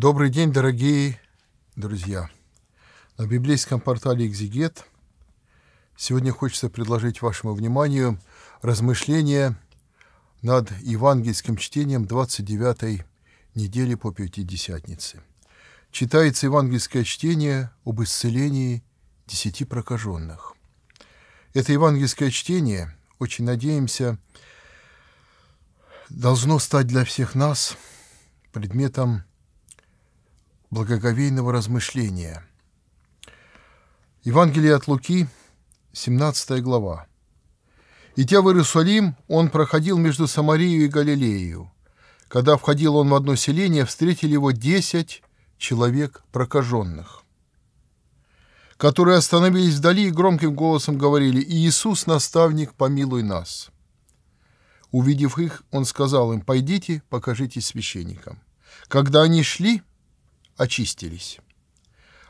Добрый день, дорогие друзья! На библейском портале «Экзигет» сегодня хочется предложить вашему вниманию размышления над евангельским чтением 29 недели по Пятидесятнице. Читается евангельское чтение об исцелении десяти прокаженных. Это евангельское чтение, очень надеемся, должно стать для всех нас предметом благоговейного размышления. Евангелие от Луки, 17 глава. «Идя в Иерусалим, он проходил между Самарией и Галилеей. Когда входил он в одно селение, встретили его десять человек прокаженных, которые остановились вдали и громким голосом говорили «Иисус, наставник, помилуй нас». Увидев их, он сказал им «Пойдите, покажитесь священникам». Когда они шли – очистились.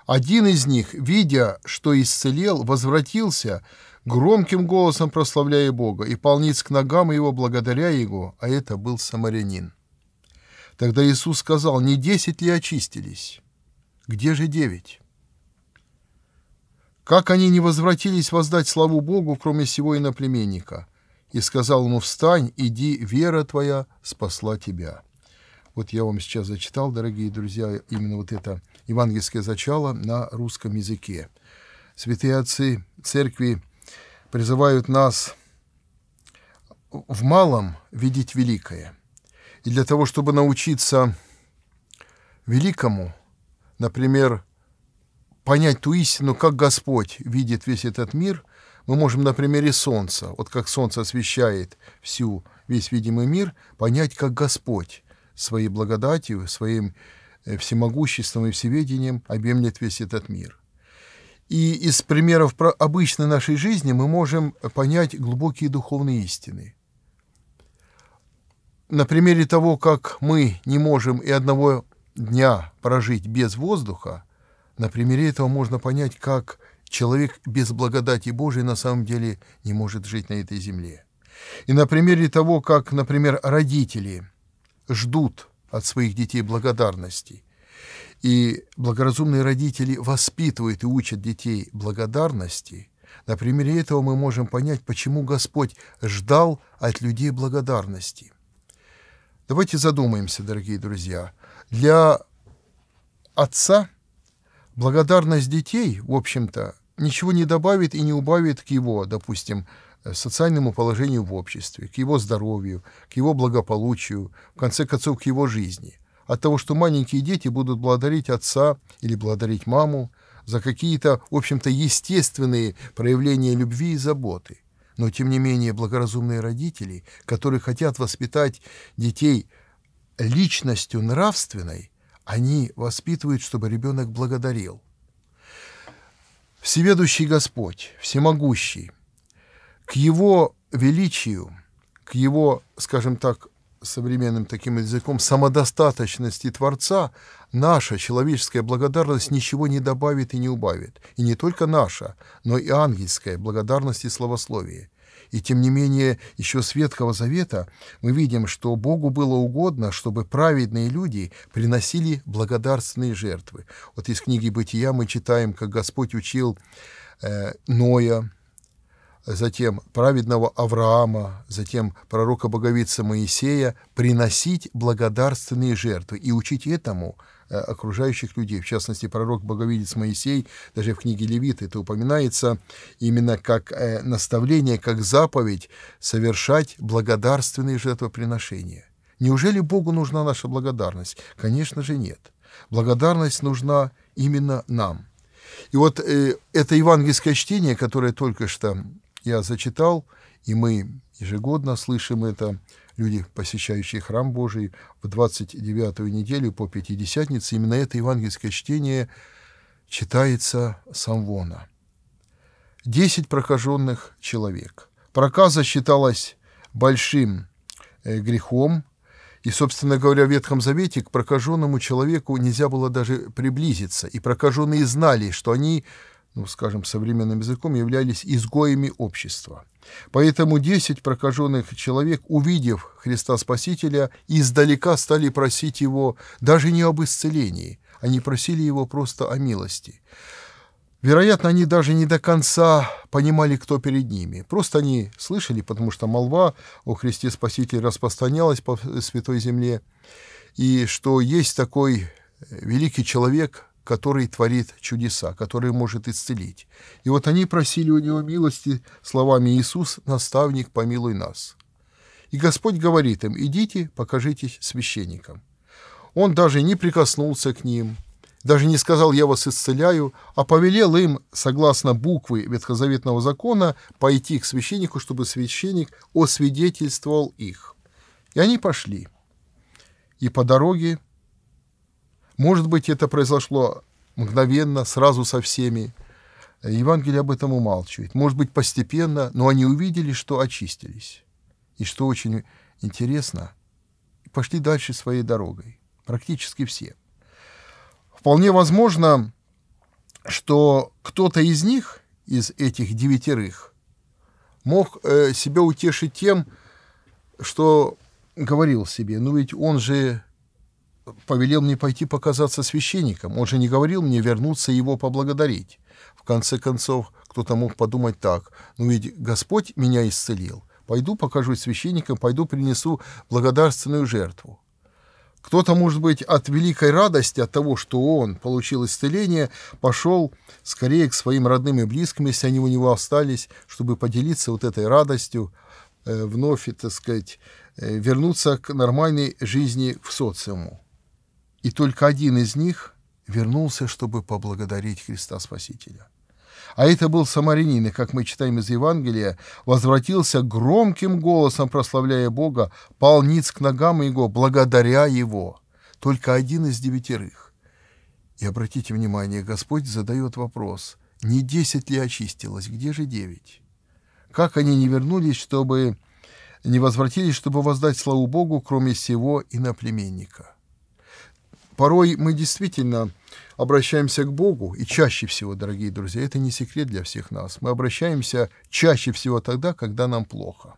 Один из них, видя, что исцелел, возвратился, громким голосом прославляя Бога, и полниц к ногам его, благодаря его, а это был самарянин. Тогда Иисус сказал, не десять ли очистились? Где же девять? Как они не возвратились воздать славу Богу, кроме сего иноплеменника? И сказал ему, встань, иди, вера твоя спасла тебя». Вот я вам сейчас зачитал, дорогие друзья, именно вот это евангельское зачало на русском языке. Святые отцы церкви призывают нас в малом видеть великое. И для того, чтобы научиться великому, например, понять ту истину, как Господь видит весь этот мир, мы можем на примере Солнца, вот как Солнце освещает всю, весь видимый мир, понять, как Господь своей благодатью, своим э, всемогуществом и всеведением объемлет весь этот мир. И из примеров обычной нашей жизни мы можем понять глубокие духовные истины. На примере того, как мы не можем и одного дня прожить без воздуха, на примере этого можно понять, как человек без благодати Божией на самом деле не может жить на этой земле. И на примере того, как, например, родители – ждут от своих детей благодарности. И благоразумные родители воспитывают и учат детей благодарности. На примере этого мы можем понять, почему Господь ждал от людей благодарности. Давайте задумаемся, дорогие друзья. Для отца благодарность детей, в общем-то, ничего не добавит и не убавит к его, допустим, Э, социальному положению в обществе, к его здоровью, к его благополучию, в конце концов, к его жизни. От того, что маленькие дети будут благодарить отца или благодарить маму за какие-то, в общем-то, естественные проявления любви и заботы. Но, тем не менее, благоразумные родители, которые хотят воспитать детей личностью нравственной, они воспитывают, чтобы ребенок благодарил. Всеведущий Господь, всемогущий – к его величию, к его, скажем так, современным таким языком, самодостаточности Творца, наша человеческая благодарность ничего не добавит и не убавит. И не только наша, но и ангельская благодарность и словословие. И тем не менее, еще с Ветхого Завета мы видим, что Богу было угодно, чтобы праведные люди приносили благодарственные жертвы. Вот из книги «Бытия» мы читаем, как Господь учил э, Ноя, затем праведного Авраама, затем пророка Боговица Моисея приносить благодарственные жертвы и учить этому э, окружающих людей. В частности, пророк Боговидец Моисей, даже в книге Левит это упоминается, именно как э, наставление, как заповедь совершать благодарственные жертвоприношения. Неужели Богу нужна наша благодарность? Конечно же нет. Благодарность нужна именно нам – и вот э, это евангельское чтение, которое только что я зачитал, и мы ежегодно слышим это, люди, посещающие храм Божий, в 29-ю неделю по Пятидесятнице, именно это евангельское чтение читается самвона. Десять прокаженных человек. Проказа считалась большим э, грехом, и, собственно говоря, в Ветхом Завете к прокаженному человеку нельзя было даже приблизиться. И прокаженные знали, что они ну, скажем, современным языком, являлись изгоями общества. Поэтому десять прокаженных человек, увидев Христа Спасителя, издалека стали просить его даже не об исцелении, они просили его просто о милости. Вероятно, они даже не до конца понимали, кто перед ними. Просто они слышали, потому что молва о Христе Спасителе распространялась по Святой Земле, и что есть такой великий человек, который творит чудеса, который может исцелить. И вот они просили у него милости словами «Иисус, наставник, помилуй нас». И Господь говорит им «Идите, покажитесь священникам». Он даже не прикоснулся к ним, даже не сказал «я вас исцеляю», а повелел им, согласно буквы Ветхозаветного закона, пойти к священнику, чтобы священник освидетельствовал их. И они пошли. И по дороге может быть, это произошло мгновенно, сразу со всеми. Евангелие об этом умалчивает. Может быть, постепенно, но они увидели, что очистились. И что очень интересно, пошли дальше своей дорогой. Практически все. Вполне возможно, что кто-то из них, из этих девятерых, мог э, себя утешить тем, что говорил себе, ну ведь он же повелел мне пойти показаться священником. Он же не говорил мне вернуться и его поблагодарить. В конце концов, кто-то мог подумать так, ну ведь Господь меня исцелил. Пойду покажусь священником, пойду принесу благодарственную жертву. Кто-то, может быть, от великой радости, от того, что он получил исцеление, пошел скорее к своим родным и близким, если они у него остались, чтобы поделиться вот этой радостью, э, вновь, так сказать, э, вернуться к нормальной жизни в социуму и только один из них вернулся, чтобы поблагодарить Христа Спасителя. А это был самарянин, и, как мы читаем из Евангелия, возвратился громким голосом, прославляя Бога, пал ниц к ногам Его, благодаря Его. Только один из девятерых. И обратите внимание, Господь задает вопрос, не десять ли очистилось, где же девять? Как они не вернулись, чтобы не возвратились, чтобы воздать славу Богу, кроме всего иноплеменника?» порой мы действительно обращаемся к Богу, и чаще всего, дорогие друзья, это не секрет для всех нас, мы обращаемся чаще всего тогда, когда нам плохо.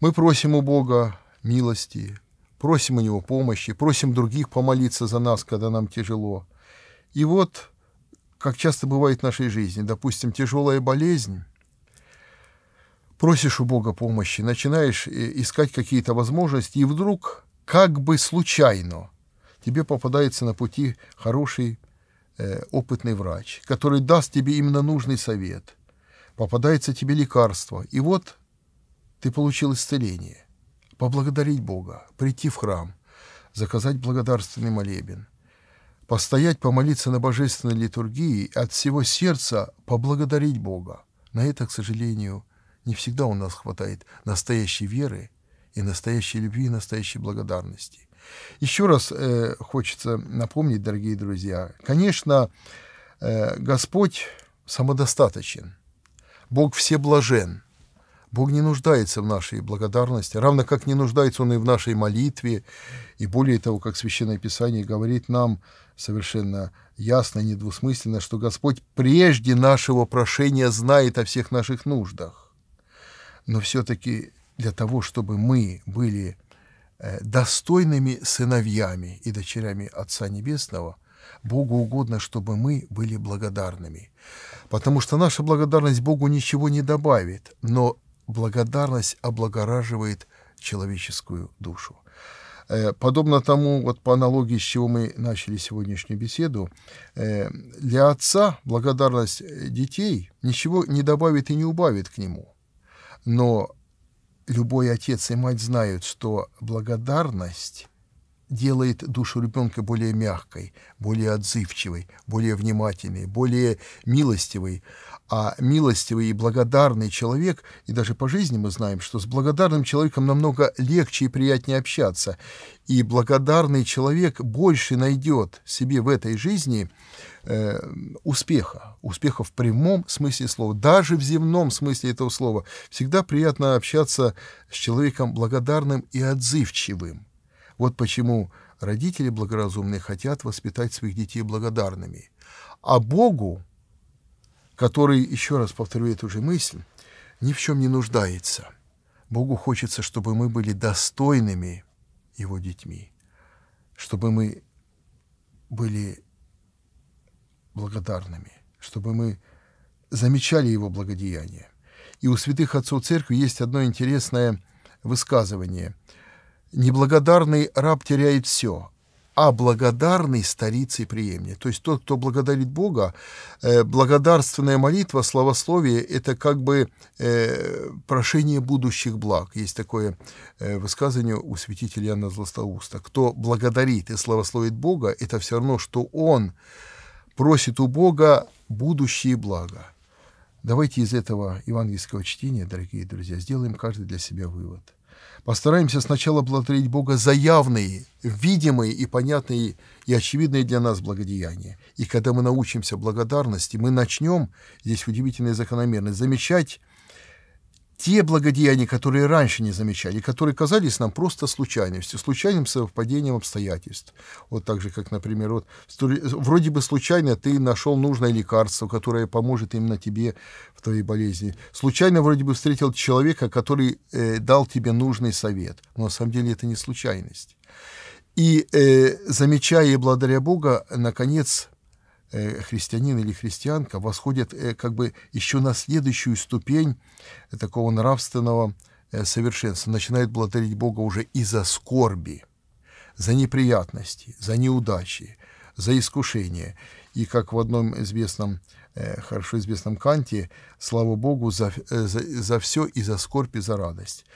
Мы просим у Бога милости, просим у Него помощи, просим других помолиться за нас, когда нам тяжело. И вот, как часто бывает в нашей жизни, допустим, тяжелая болезнь, просишь у Бога помощи, начинаешь э, искать какие-то возможности, и вдруг, как бы случайно – тебе попадается на пути хороший э, опытный врач, который даст тебе именно нужный совет. Попадается тебе лекарство. И вот ты получил исцеление. Поблагодарить Бога, прийти в храм, заказать благодарственный молебен, постоять, помолиться на божественной литургии, от всего сердца поблагодарить Бога. На это, к сожалению, не всегда у нас хватает настоящей веры и настоящей любви и настоящей благодарности. Еще раз э, хочется напомнить, дорогие друзья, конечно, э, Господь самодостаточен, Бог всеблажен, Бог не нуждается в нашей благодарности, равно как не нуждается Он и в нашей молитве, и более того, как Священное Писание говорит нам совершенно ясно и недвусмысленно, что Господь прежде нашего прошения знает о всех наших нуждах. Но все-таки для того, чтобы мы были Э, достойными сыновьями и дочерями Отца Небесного, Богу угодно, чтобы мы были благодарными. Потому что наша благодарность Богу ничего не добавит, но благодарность облагораживает человеческую душу. Э, подобно тому, вот по аналогии, с чего мы начали сегодняшнюю беседу, э, для отца благодарность детей ничего не добавит и не убавит к нему. Но любой отец и мать знают, что благодарность делает душу ребенка более мягкой, более отзывчивой, более внимательной, более милостивой а милостивый и благодарный человек, и даже по жизни мы знаем, что с благодарным человеком намного легче и приятнее общаться, и благодарный человек больше найдет себе в этой жизни э, успеха, успеха в прямом смысле слова, даже в земном смысле этого слова. Всегда приятно общаться с человеком благодарным и отзывчивым. Вот почему родители благоразумные хотят воспитать своих детей благодарными. А Богу который, еще раз повторю эту же мысль, ни в чем не нуждается. Богу хочется, чтобы мы были достойными Его детьми, чтобы мы были благодарными, чтобы мы замечали Его благодеяние. И у святых отцов церкви есть одно интересное высказывание. Неблагодарный раб теряет все, а благодарный старице и преемне. То есть тот, кто благодарит Бога, э, благодарственная молитва, словословие – это как бы э, прошение будущих благ. Есть такое э, высказывание у святителя Иоанна Златоуста. Кто благодарит и словословит Бога, это все равно, что он просит у Бога будущие блага. Давайте из этого евангельского чтения, дорогие друзья, сделаем каждый для себя вывод – Постараемся сначала благодарить Бога за явные, видимые и понятные и очевидные для нас благодеяния. И когда мы научимся благодарности, мы начнем, здесь удивительная закономерность, замечать те благодеяния, которые раньше не замечали, которые казались нам просто случайностью, случайным совпадением обстоятельств. Вот так же, как, например, вот вроде бы случайно ты нашел нужное лекарство, которое поможет именно тебе в твоей болезни. Случайно вроде бы встретил человека, который э, дал тебе нужный совет. Но на самом деле это не случайность. И э, замечая и благодаря Бога, наконец, Э, христианин или христианка восходит э, как бы еще на следующую ступень э, такого нравственного совершенства, начинает благодарить Бога уже и за скорби, за неприятности, за неудачи, за искушения И как в одном известном, хорошо известном канте, слава Богу, за, за, за все и за скорбь, и за радость.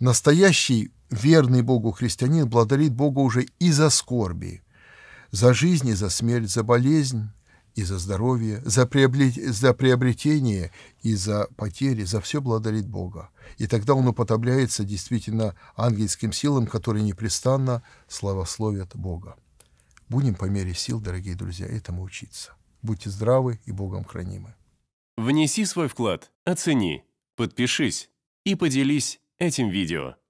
Настоящий верный Богу христианин благодарит Бога уже и за скорби, за жизнь, и за смерть, за болезнь, и за здоровье, за, приобрет... за приобретение и за потери, за все благодарит Бога. И тогда он уподобляется действительно ангельским силам, которые непрестанно славословят Бога. Будем по мере сил, дорогие друзья, этому учиться. Будьте здравы и Богом хранимы. Внеси свой вклад, оцени, подпишись и поделись этим видео.